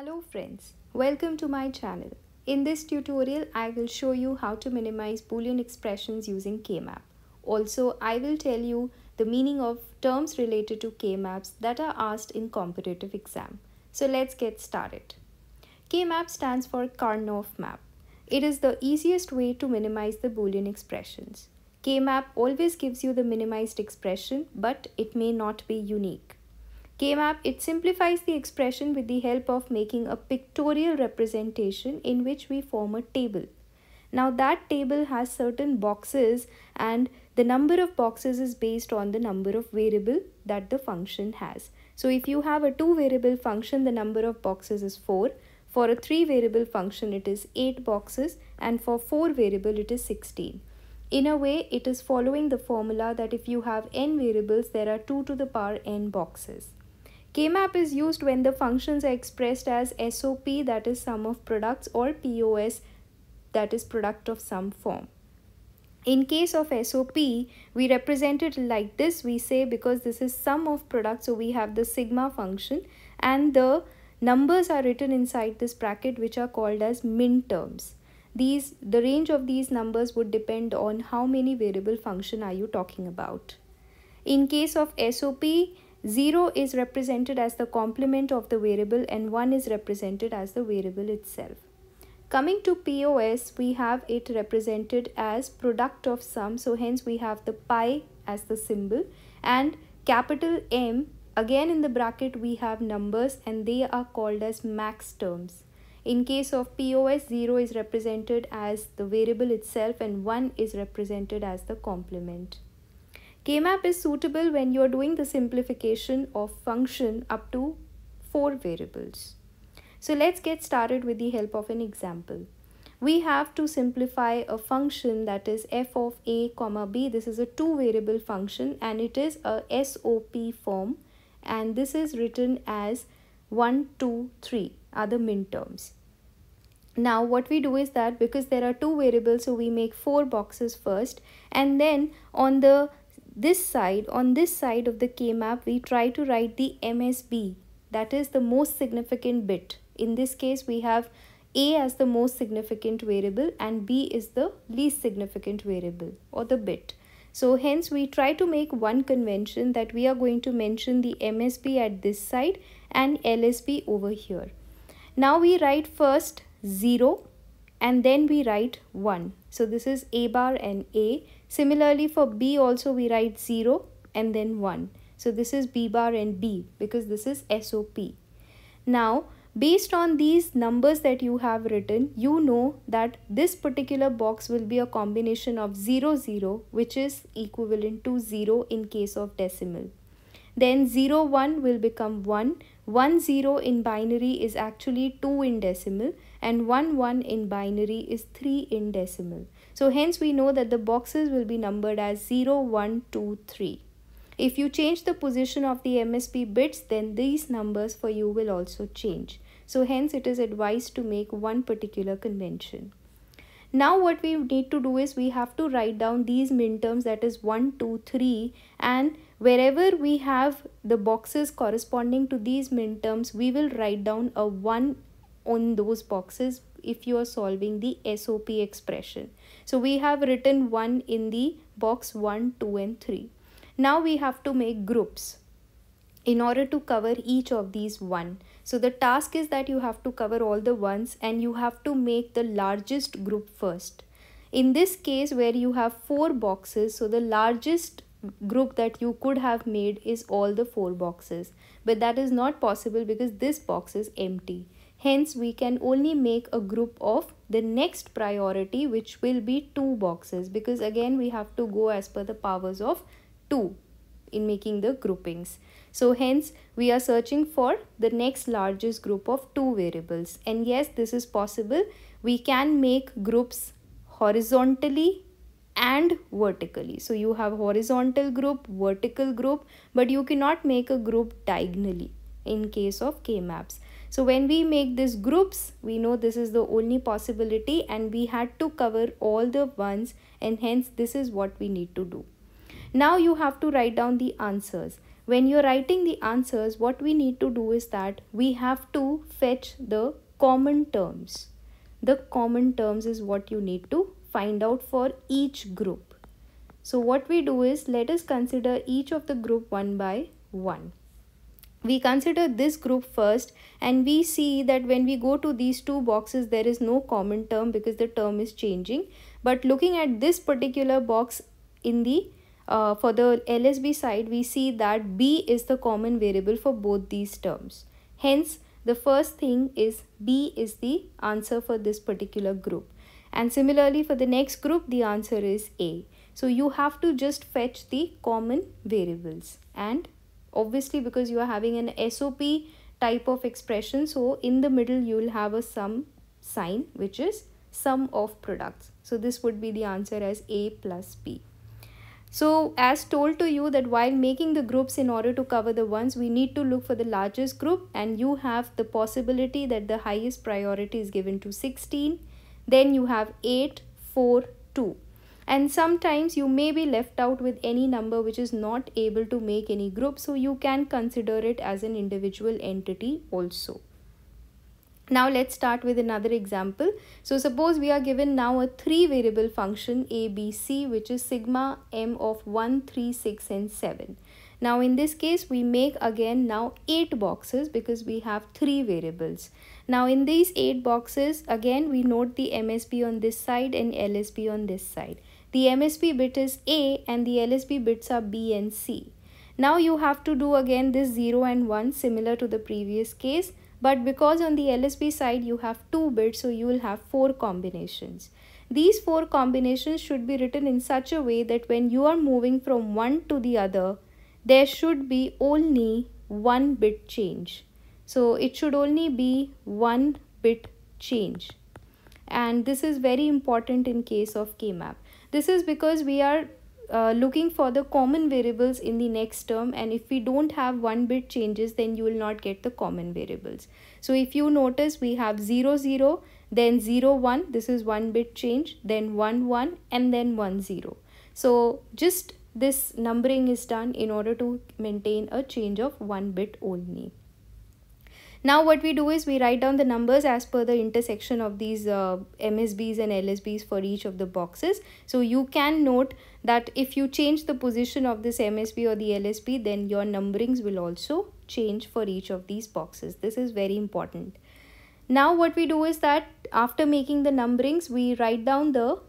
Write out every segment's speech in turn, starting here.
Hello friends, welcome to my channel. In this tutorial, I will show you how to minimize Boolean expressions using K-map. Also, I will tell you the meaning of terms related to K-maps that are asked in competitive exam. So let's get started. K-map stands for Karnoff map. It is the easiest way to minimize the Boolean expressions. K-map always gives you the minimized expression, but it may not be unique. KMAP, it simplifies the expression with the help of making a pictorial representation in which we form a table. Now that table has certain boxes and the number of boxes is based on the number of variable that the function has. So if you have a two variable function, the number of boxes is 4. For a three variable function, it is 8 boxes and for four variable, it is 16. In a way, it is following the formula that if you have n variables, there are 2 to the power n boxes. K-map is used when the functions are expressed as SOP that is sum of products or POS that is product of some form. In case of SOP, we represent it like this. We say because this is sum of products, so we have the sigma function and the numbers are written inside this bracket which are called as min terms. These, the range of these numbers would depend on how many variable function are you talking about. In case of SOP, 0 is represented as the complement of the variable and 1 is represented as the variable itself. Coming to POS, we have it represented as product of sum. So hence we have the pi as the symbol and capital M again in the bracket we have numbers and they are called as max terms. In case of POS, 0 is represented as the variable itself and 1 is represented as the complement. K-map is suitable when you're doing the simplification of function up to four variables. So let's get started with the help of an example. We have to simplify a function that is f of a comma b. This is a two variable function and it is a SOP form and this is written as 1, 2, 3 are the terms. Now what we do is that because there are two variables so we make four boxes first and then on the this side, on this side of the K-map, we try to write the MSB. That is the most significant bit. In this case, we have A as the most significant variable and B is the least significant variable or the bit. So hence we try to make one convention that we are going to mention the MSB at this side and LSB over here. Now we write first 0 and then we write 1. So this is A bar and A. Similarly for B also we write 0 and then 1. So this is B bar and B because this is SOP. Now based on these numbers that you have written, you know that this particular box will be a combination of 0, 0 which is equivalent to 0 in case of decimal. Then 0, 1 will become 1. 1, 0 in binary is actually 2 in decimal and 1 1 in binary is 3 in decimal. So hence we know that the boxes will be numbered as 0, 1, 2, 3. If you change the position of the MSP bits then these numbers for you will also change. So hence it is advised to make one particular convention. Now what we need to do is we have to write down these minterms that is 1, 2, 3 and wherever we have the boxes corresponding to these minterms we will write down a 1 on those boxes if you are solving the SOP expression. So we have written 1 in the box 1, 2 and 3. Now we have to make groups in order to cover each of these 1. So the task is that you have to cover all the ones and you have to make the largest group first. In this case where you have 4 boxes, so the largest group that you could have made is all the 4 boxes. But that is not possible because this box is empty. Hence, we can only make a group of the next priority which will be two boxes because again we have to go as per the powers of two in making the groupings. So hence we are searching for the next largest group of two variables and yes this is possible we can make groups horizontally and vertically. So you have horizontal group, vertical group but you cannot make a group diagonally in case of K-maps. So when we make these groups, we know this is the only possibility and we had to cover all the ones and hence this is what we need to do. Now you have to write down the answers. When you're writing the answers, what we need to do is that we have to fetch the common terms. The common terms is what you need to find out for each group. So what we do is let us consider each of the group one by one we consider this group first and we see that when we go to these two boxes there is no common term because the term is changing but looking at this particular box in the uh, for the LSB side we see that B is the common variable for both these terms hence the first thing is B is the answer for this particular group and similarly for the next group the answer is A so you have to just fetch the common variables and obviously because you are having an SOP type of expression so in the middle you will have a sum sign which is sum of products so this would be the answer as A plus B. So as told to you that while making the groups in order to cover the ones, we need to look for the largest group and you have the possibility that the highest priority is given to 16. Then you have 8, 4, 2 and sometimes you may be left out with any number which is not able to make any group so you can consider it as an individual entity also. Now let's start with another example. So suppose we are given now a three variable function a, b, c which is sigma m of 1, 3, 6 and 7. Now in this case, we make again now 8 boxes because we have 3 variables. Now in these 8 boxes, again we note the MSB on this side and LSB on this side. The MSB bit is A and the LSB bits are B and C. Now you have to do again this 0 and 1 similar to the previous case but because on the LSB side you have 2 bits so you will have 4 combinations. These 4 combinations should be written in such a way that when you are moving from one to the other there should be only one bit change. So it should only be one bit change. And this is very important in case of K-map. This is because we are uh, looking for the common variables in the next term and if we don't have one bit changes then you will not get the common variables. So if you notice we have 0 0 then 0 1 this is one bit change then 1 1 and then 1 0. So just this numbering is done in order to maintain a change of one bit only. Now what we do is we write down the numbers as per the intersection of these uh, MSBs and LSBs for each of the boxes. So you can note that if you change the position of this MSB or the LSB then your numberings will also change for each of these boxes. This is very important. Now what we do is that after making the numberings we write down the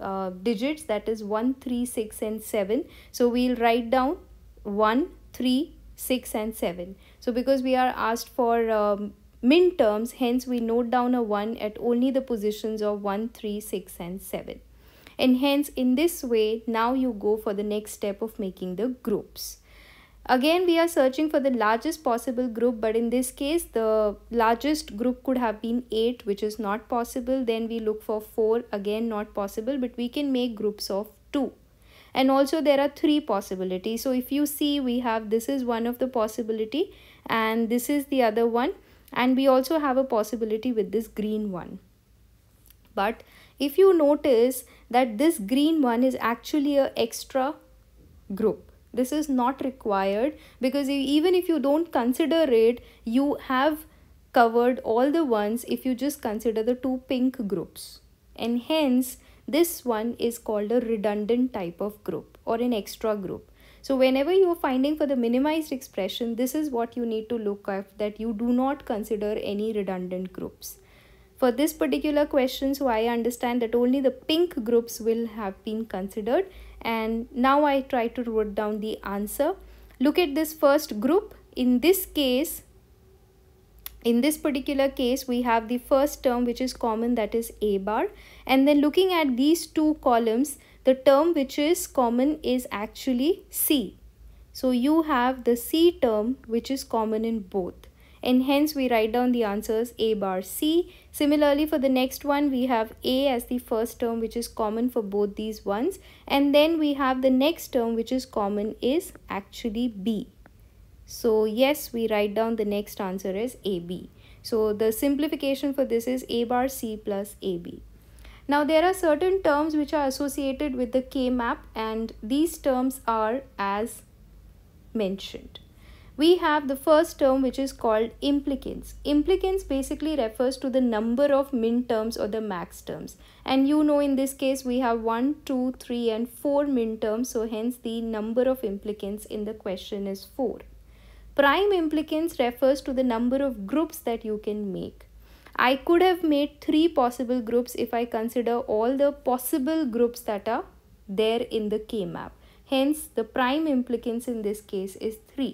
uh, digits that is 1, 3, 6 and 7. So we'll write down 1, 3, 6 and 7. So because we are asked for um, min terms, hence we note down a 1 at only the positions of 1, 3, 6 and 7. And hence in this way now you go for the next step of making the groups. Again, we are searching for the largest possible group, but in this case, the largest group could have been 8, which is not possible. Then we look for 4, again not possible, but we can make groups of 2 and also there are three possibilities so if you see we have this is one of the possibility and this is the other one and we also have a possibility with this green one but if you notice that this green one is actually a extra group this is not required because even if you don't consider it you have covered all the ones if you just consider the two pink groups and hence this one is called a redundant type of group or an extra group so whenever you are finding for the minimized expression this is what you need to look at that you do not consider any redundant groups for this particular question so i understand that only the pink groups will have been considered and now I try to write down the answer. Look at this first group. In this case, in this particular case, we have the first term which is common that is A bar. And then looking at these two columns, the term which is common is actually C. So you have the C term which is common in both and hence we write down the answers A bar C. Similarly for the next one we have A as the first term which is common for both these ones and then we have the next term which is common is actually B. So yes we write down the next answer as AB. So the simplification for this is A bar C plus AB. Now there are certain terms which are associated with the K map and these terms are as mentioned we have the first term which is called implicance. Implicance basically refers to the number of min terms or the max terms. And you know in this case we have 1, 2, 3 and 4 min terms. So hence the number of implicants in the question is 4. Prime implicance refers to the number of groups that you can make. I could have made 3 possible groups if I consider all the possible groups that are there in the K-map. Hence the prime implicance in this case is 3.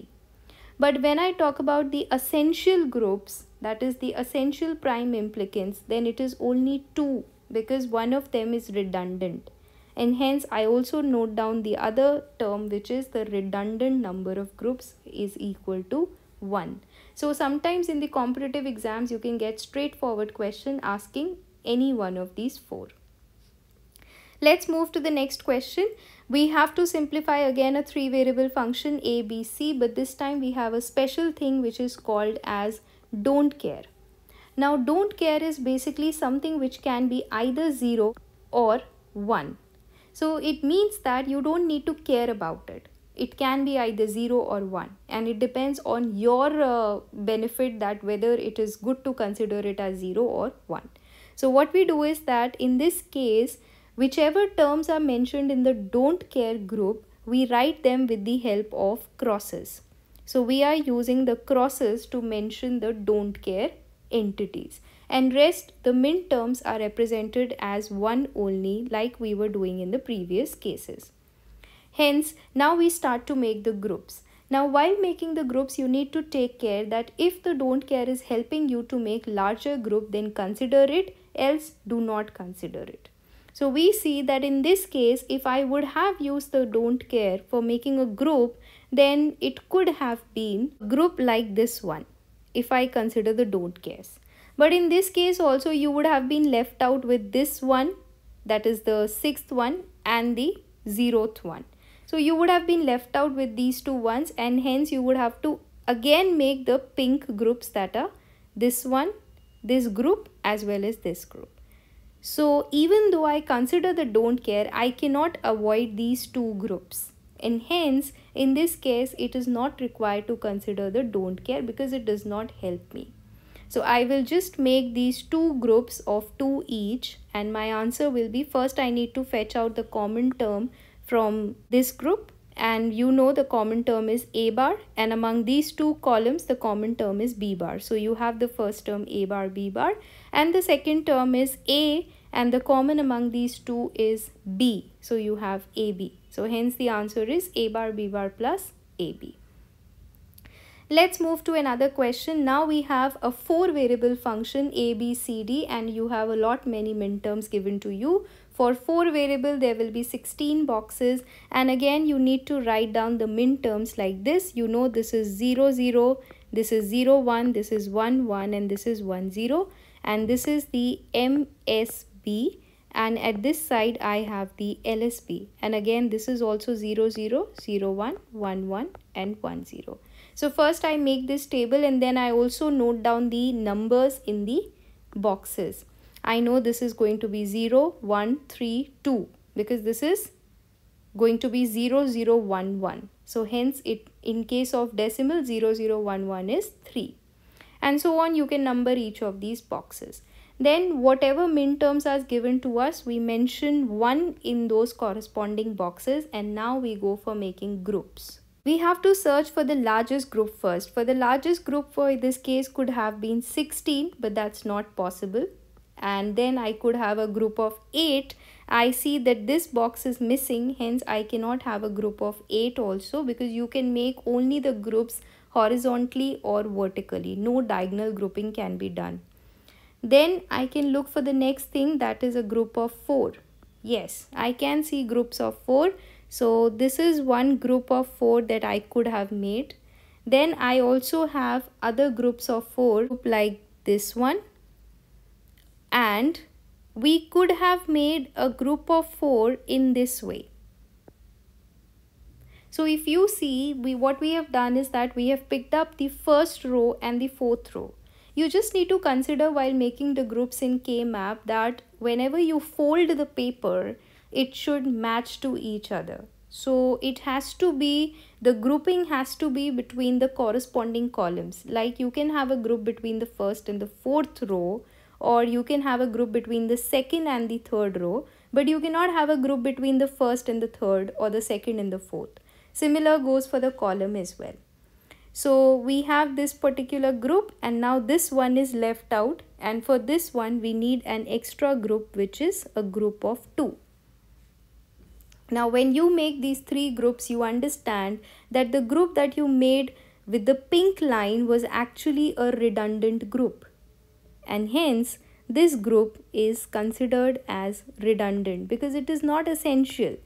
But when I talk about the essential groups, that is the essential prime implicants, then it is only two because one of them is redundant. And hence, I also note down the other term which is the redundant number of groups is equal to 1. So sometimes in the competitive exams, you can get straightforward question asking any one of these four. Let's move to the next question. We have to simplify again a three variable function a, b, c but this time we have a special thing which is called as don't care. Now don't care is basically something which can be either 0 or 1. So it means that you don't need to care about it. It can be either 0 or 1 and it depends on your uh, benefit that whether it is good to consider it as 0 or 1. So what we do is that in this case Whichever terms are mentioned in the don't care group, we write them with the help of crosses. So we are using the crosses to mention the don't care entities. And rest, the min terms are represented as one only like we were doing in the previous cases. Hence, now we start to make the groups. Now, while making the groups, you need to take care that if the don't care is helping you to make larger group, then consider it, else do not consider it. So we see that in this case, if I would have used the don't care for making a group, then it could have been group like this one, if I consider the don't cares. But in this case also, you would have been left out with this one, that is the sixth one and the zeroth one. So you would have been left out with these two ones and hence you would have to again make the pink groups that are this one, this group as well as this group. So even though I consider the don't care, I cannot avoid these two groups. And hence, in this case, it is not required to consider the don't care because it does not help me. So I will just make these two groups of 2 each and my answer will be first I need to fetch out the common term from this group and you know the common term is A bar and among these two columns the common term is B bar. So you have the first term A bar B bar and the second term is A and the common among these two is B. So you have AB. So hence the answer is A bar B bar plus AB. Let's move to another question. Now we have a four variable function a, b, c, d and you have a lot many terms given to you. For four variable there will be 16 boxes and again you need to write down the terms like this. You know this is 0, 0, this is 0, 1, this is 1, 1 and this is 1, 0 and this is the MSB and at this side I have the LSP and again this is also 0, 0, 0, 1, 1, 1 and 1, 0. So first I make this table and then I also note down the numbers in the boxes. I know this is going to be 0, 1, 3, 2 because this is going to be 0, 0, 1, 1. So hence it in case of decimal 0, 0, 1, 1 is 3. And so on you can number each of these boxes. Then whatever min terms are given to us, we mention one in those corresponding boxes and now we go for making groups. We have to search for the largest group first. For the largest group for this case could have been 16 but that's not possible. And then I could have a group of 8 I see that this box is missing hence I cannot have a group of 8 also because you can make only the groups horizontally or vertically. No diagonal grouping can be done. Then I can look for the next thing that is a group of 4. Yes, I can see groups of 4. So this is one group of 4 that I could have made. Then I also have other groups of 4 like this one. And we could have made a group of 4 in this way. So if you see, we what we have done is that we have picked up the first row and the fourth row. You just need to consider while making the groups in K-map that whenever you fold the paper, it should match to each other. So it has to be, the grouping has to be between the corresponding columns. Like you can have a group between the first and the fourth row or you can have a group between the second and the third row but you cannot have a group between the first and the third or the second and the fourth. Similar goes for the column as well. So we have this particular group and now this one is left out and for this one we need an extra group which is a group of 2. Now when you make these three groups you understand that the group that you made with the pink line was actually a redundant group and hence this group is considered as redundant because it is not essential.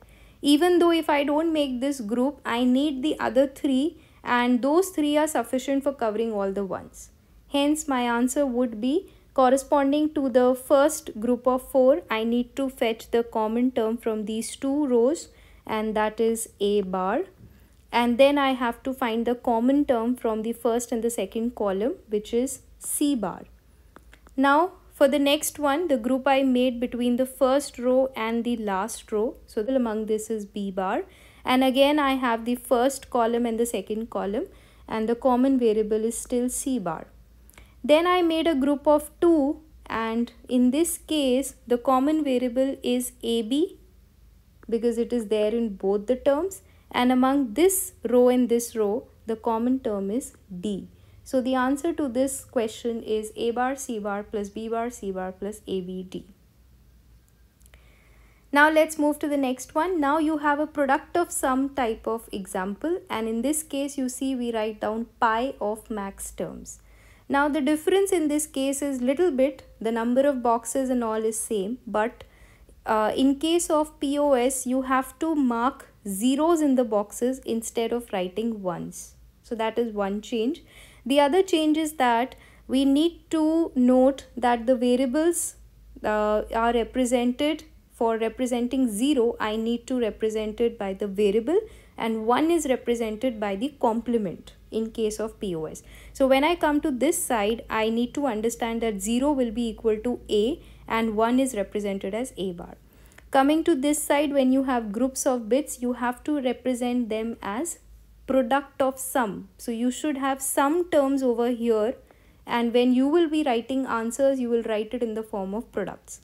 Even though if I don't make this group I need the other three and those three are sufficient for covering all the ones. Hence, my answer would be corresponding to the first group of four, I need to fetch the common term from these two rows and that is A bar. And then I have to find the common term from the first and the second column, which is C bar. Now, for the next one, the group I made between the first row and the last row. So, among this is B bar and again I have the first column and the second column and the common variable is still C bar. Then I made a group of 2 and in this case the common variable is AB because it is there in both the terms and among this row and this row the common term is D. So the answer to this question is A bar C bar plus B bar C bar plus ABD. Now let's move to the next one. Now you have a product of some type of example and in this case you see we write down pi of max terms. Now the difference in this case is little bit, the number of boxes and all is same but uh, in case of POS you have to mark zeros in the boxes instead of writing ones. So that is one change. The other change is that we need to note that the variables uh, are represented for representing 0, I need to represent it by the variable and 1 is represented by the complement in case of POS. So when I come to this side, I need to understand that 0 will be equal to A and 1 is represented as A bar. Coming to this side, when you have groups of bits, you have to represent them as product of sum. So you should have some terms over here and when you will be writing answers, you will write it in the form of products.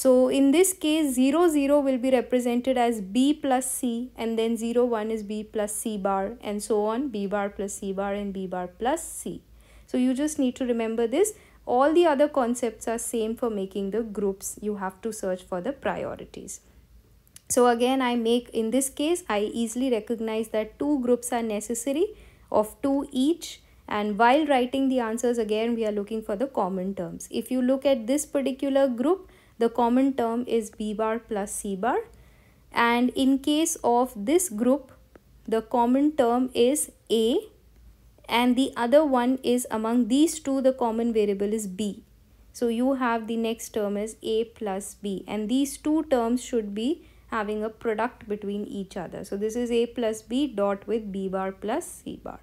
So in this case 0 0 will be represented as b plus c and then 0 1 is b plus c bar and so on b bar plus c bar and b bar plus c. So you just need to remember this. All the other concepts are same for making the groups. You have to search for the priorities. So again I make in this case I easily recognize that two groups are necessary of two each and while writing the answers again we are looking for the common terms. If you look at this particular group the common term is B bar plus C bar. And in case of this group, the common term is A and the other one is among these two the common variable is B. So you have the next term is A plus B and these two terms should be having a product between each other. So this is A plus B dot with B bar plus C bar.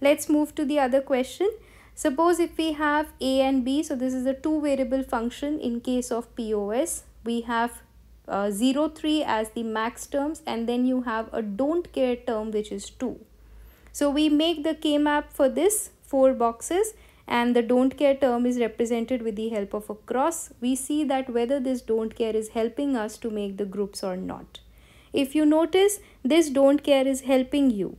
Let's move to the other question. Suppose if we have a and b, so this is a two variable function in case of POS. We have uh, 0, 3 as the max terms and then you have a don't care term which is 2. So we make the K-map for this 4 boxes and the don't care term is represented with the help of a cross. We see that whether this don't care is helping us to make the groups or not. If you notice, this don't care is helping you.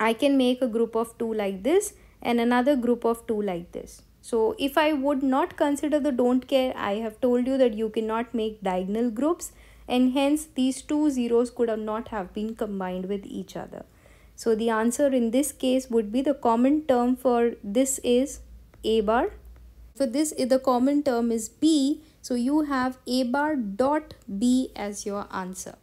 I can make a group of 2 like this and another group of two like this. So if I would not consider the don't care, I have told you that you cannot make diagonal groups and hence these two zeros could have not have been combined with each other. So the answer in this case would be the common term for this is A bar. For this the common term is B. So you have A bar dot B as your answer.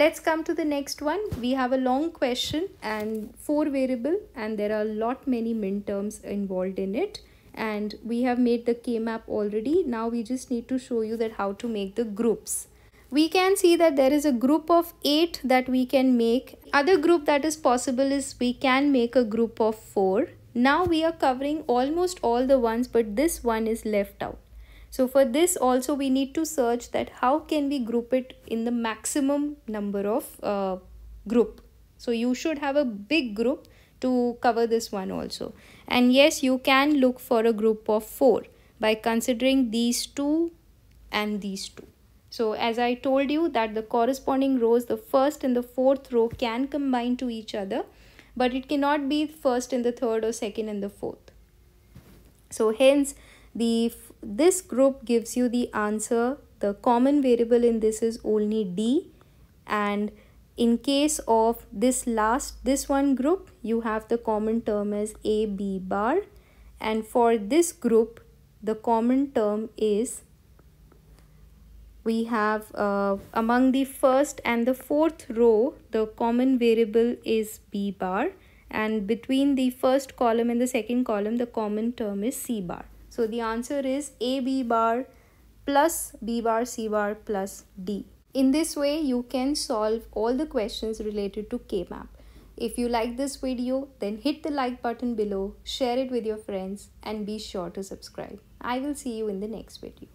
Let's come to the next one. We have a long question and four variable and there are a lot many terms involved in it. And we have made the K-map already. Now we just need to show you that how to make the groups. We can see that there is a group of 8 that we can make. Other group that is possible is we can make a group of 4. Now we are covering almost all the ones but this one is left out. So for this also we need to search that how can we group it in the maximum number of uh, group. So you should have a big group to cover this one also. And yes, you can look for a group of 4 by considering these two and these two. So as I told you that the corresponding rows, the first and the fourth row can combine to each other, but it cannot be first and the third or second and the fourth. So hence the this group gives you the answer. The common variable in this is only D and in case of this last, this one group, you have the common term as A, B bar and for this group, the common term is we have uh, among the first and the fourth row, the common variable is B bar and between the first column and the second column, the common term is C bar. So the answer is AB bar plus B bar C bar plus D. In this way, you can solve all the questions related to K-map. If you like this video, then hit the like button below, share it with your friends and be sure to subscribe. I will see you in the next video.